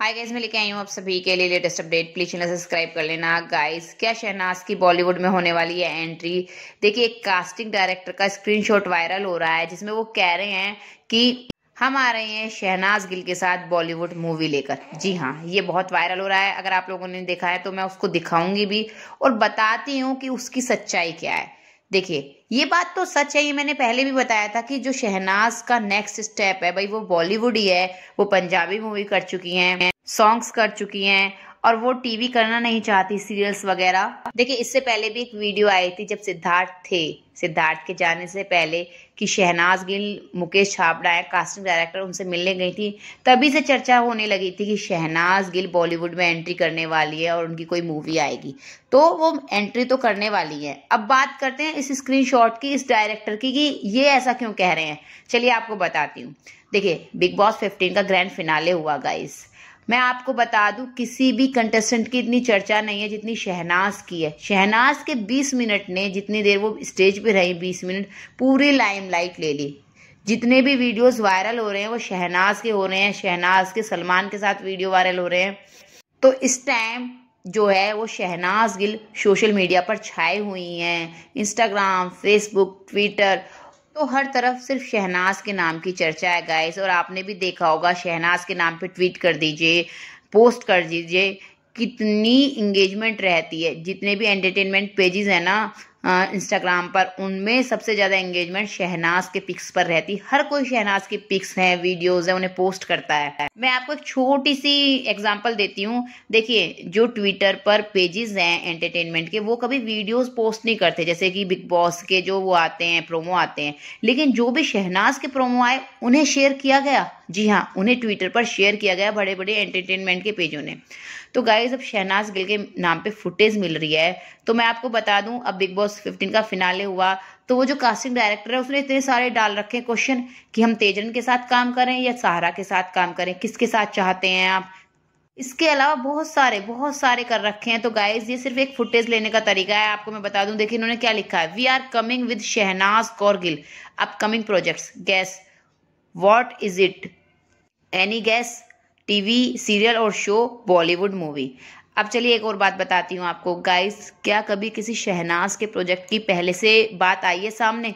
hi guys मैं लेके आई हूँ आप सभी के लिए latest update please channel subscribe कर लेना गाइस क्या शहनाज की बॉलीवुड में होने वाली है एंट्री देखिए एक कास्टिंग डायरेक्टर का स्क्रीनशॉट वायरल हो रहा है जिसमें वो कह रहे हैं कि हम आ रहे हैं शहनाज गिल के साथ बॉलीवुड मूवी लेकर जी हाँ ये बहुत वायरल हो रहा है अगर आप लोगों ने देखा है तो मैं उसको दिखाऊंगी भी और बताती हूँ कि उसकी सच्चाई क्या है देखिए ये बात तो सच है ये मैंने पहले भी बताया था कि जो शहनाज का नेक्स्ट स्टेप है भाई वो बॉलीवुड ही है वो पंजाबी मूवी कर चुकी हैं सॉन्ग्स कर चुकी हैं और वो टीवी करना नहीं चाहती सीरियल्स वगैरह देखिए इससे पहले भी एक वीडियो आई थी जब सिद्धार्थ थे सिद्धार्थ के जाने से पहले कि शहनाज गिल मुकेश छाबड़ा है कास्टिंग डायरेक्टर उनसे मिलने गई थी तभी से चर्चा होने लगी थी कि शहनाज गिल बॉलीवुड में एंट्री करने वाली है और उनकी कोई मूवी आएगी तो वो एंट्री तो करने वाली है अब बात करते हैं इस स्क्रीन की इस डायरेक्टर की कि ये ऐसा क्यों कह रहे हैं चलिए आपको बताती हूँ देखिए बिग बॉस फिफ्टीन का ग्रैंड फिनाले हुआ गाइस मैं आपको बता दूं किसी भी कंटेस्टेंट की इतनी चर्चा नहीं है जितनी शहनाज की है शहनाज के 20 मिनट ने जितनी देर वो स्टेज पे रही 20 मिनट पूरी लाइमलाइट ले ली जितने भी वीडियोस वायरल हो रहे हैं वो शहनाज के हो रहे हैं शहनाज के सलमान के साथ वीडियो वायरल हो रहे हैं तो इस टाइम जो है वो शहनाज गिल सोशल मीडिया पर छाए हुई हैं इंस्टाग्राम फेसबुक ट्विटर तो हर तरफ सिर्फ शहनाज के नाम की चर्चा है गाइस और आपने भी देखा होगा शहनाज के नाम पे ट्वीट कर दीजिए पोस्ट कर दीजिए कितनी इंगेजमेंट रहती है जितने भी एंटरटेनमेंट पेजेस हैं ना इंस्टाग्राम पर उनमें सबसे ज़्यादा एंगेजमेंट शहनाज के पिक्स पर रहती हर कोई शहनाज के पिक्स हैं वीडियोज़ हैं उन्हें पोस्ट करता है मैं आपको एक छोटी सी एग्जांपल देती हूँ देखिए जो ट्विटर पर पेजेस हैं एंटरटेनमेंट के वो कभी वीडियोस पोस्ट नहीं करते जैसे कि बिग बॉस के जो वो आते हैं प्रोमो आते हैं लेकिन जो भी शहनाज के प्रोमो आए उन्हें शेयर किया गया जी हाँ उन्हें ट्विटर पर शेयर किया गया बड़े बड़े एंटरटेनमेंट के पेजों ने तो गाइज अब शहनाज गिल के नाम पे फुटेज मिल रही है तो मैं आपको बता दूं अब बिग बॉस 15 का फिनाले हुआ तो वो जो कास्टिंग डायरेक्टर है उसने इतने सारे डाल रखे क्वेश्चन कि हम तेजन के साथ काम करें या सहारा के साथ काम करें किसके साथ चाहते हैं आप इसके अलावा बहुत सारे बहुत सारे कर रखे हैं तो गाइज ये सिर्फ एक फुटेज लेने का तरीका है आपको मैं बता दूं देखिए इन्होंने क्या लिखा है we are coming with Shehnaaz Kaur Gill upcoming projects guess what is it any guess TV serial और शो बॉलीवुड मूवी अब चलिए एक और बात बताती हूँ आपको गाइस क्या कभी किसी शहनाज के प्रोजेक्ट की पहले से बात आई है सामने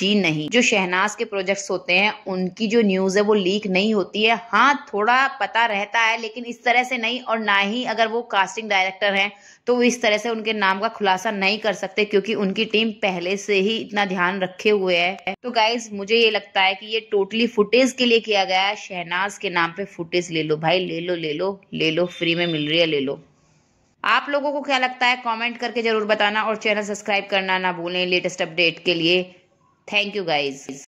जी नहीं जो शहनाज के प्रोजेक्ट्स होते हैं उनकी जो न्यूज़ है वो लीक नहीं होती है हाँ थोड़ा पता रहता है लेकिन इस तरह से नहीं और ना ही अगर वो कास्टिंग डायरेक्टर हैं तो वो इस तरह से उनके नाम का खुलासा नहीं कर सकते क्योंकि उनकी टीम पहले से ही इतना ध्यान रखे हुए है तो गाइज मुझे ये लगता है कि ये टोटली फुटेज के लिए किया गया है शहनाज के नाम पे फुटेज ले लो भाई ले लो ले लो ले लो फ्री में मिल रही है ले लो आप लोगों को क्या लगता है कमेंट करके जरूर बताना और चैनल सब्सक्राइब करना ना भूलें लेटेस्ट अपडेट के लिए थैंक यू गाइज